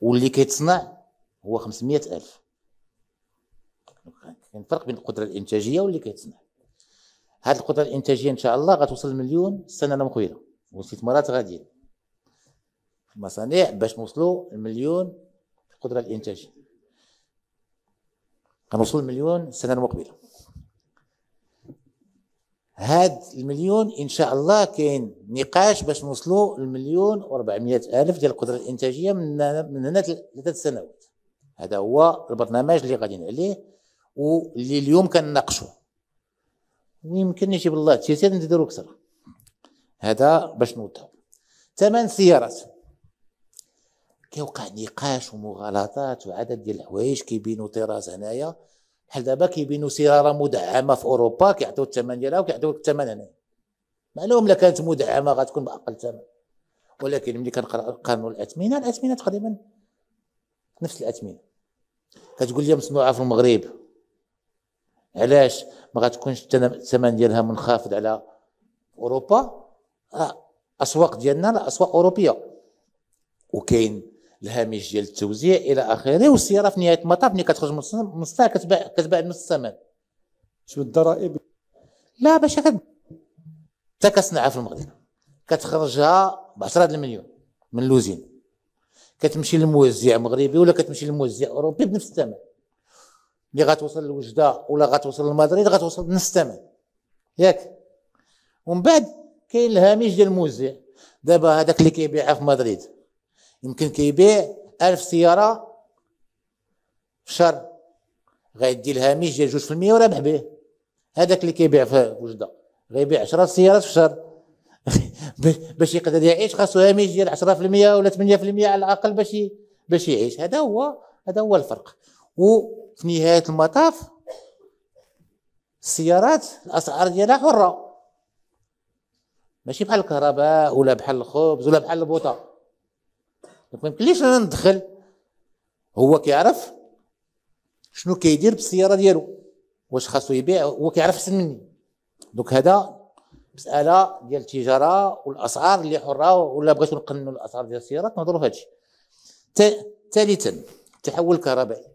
واللي كيتصنع هو 500 ألف كاين فرق بين القدرة الإنتاجية واللي كيتصنع هذه القدرة الإنتاجية إن شاء الله غتوصل المليون السنة المقبلة والاستثمارات غادية المصانع باش نوصلوا المليون القدرة الإنتاجية غنوصل المليون السنة المقبلة هاد المليون ان شاء الله كاين نقاش باش نوصلوا المليون و400 الف ديال القدره الانتاجيه من من هنا ثلاث سنوات هذا هو البرنامج اللي غاديين عليه واللي اليوم كنناقشوا ويمكن يجيب الله التيسير نديرو اكثر هذا باش نوضحوا ثمن سيارات كيوقع نقاش ومغالطات وعدد ديال الحوايج كيبينوا طراز هنايا بحال دابا كيبينوا سياره مدعمه في اوروبا كيعطيو الثمن ديالها وكيعطيو لك الثمن هنا معلوم الا كانت مدعمه غتكون باقل ثمن ولكن ملي كنقرا قانون الاثمنه الاثمنه تقريبا نفس الاثمنه كتقول لي مصنوعه في المغرب علاش ما غتكونش الثمن ديالها منخفض على اوروبا الاسواق آه، ديالنا اسواق اوروبيه وكاين الهامش ديال التوزيع الى اخره والسياره في نهايه المطاف ملي كتخرج من السلطه كتباع كتباع نص الثمن شو الضرائب لا باش كت حتى كصنعها في المغرب كتخرجها ب 10 المليون من اللوزين كتمشي للموزع مغربي ولا كتمشي للموزع اوروبي بنفس الثمن اللي غتوصل لوجده ولا غتوصل لمدريد غتوصل بنفس الثمن ياك ومن بعد كاين الهامش ديال الموزع دابا هذاك اللي كيبيعها في مدريد يمكن كيبيع ألف سيارة في شهر غيدي الهامش ديال جوج في المية ورابح به هذاك اللي كيبيع في وجدة غيبيع عشرة سيارات في الشهر باش يقدر يعيش خاصو هامش ديال عشرة في المية ولا في المية على الأقل باش باش يعيش هذا هو هذا هو الفرق وفي نهاية المطاف السيارات الأسعار ديالها حرة ماشي بحال الكهرباء ولا بحال الخبز ولا بحال البوطه ما يمكنليش انا ندخل هو كيعرف شنو كيدير بالسياره ديالو واش خاصو يبيع هو كيعرف احسن مني دوك هذا مساله ديال التجاره والاسعار اللي حره ولا بغيتو نقنوا الاسعار ديال السيارات نهضروا في الشيء ثالثا التحول الكهربائي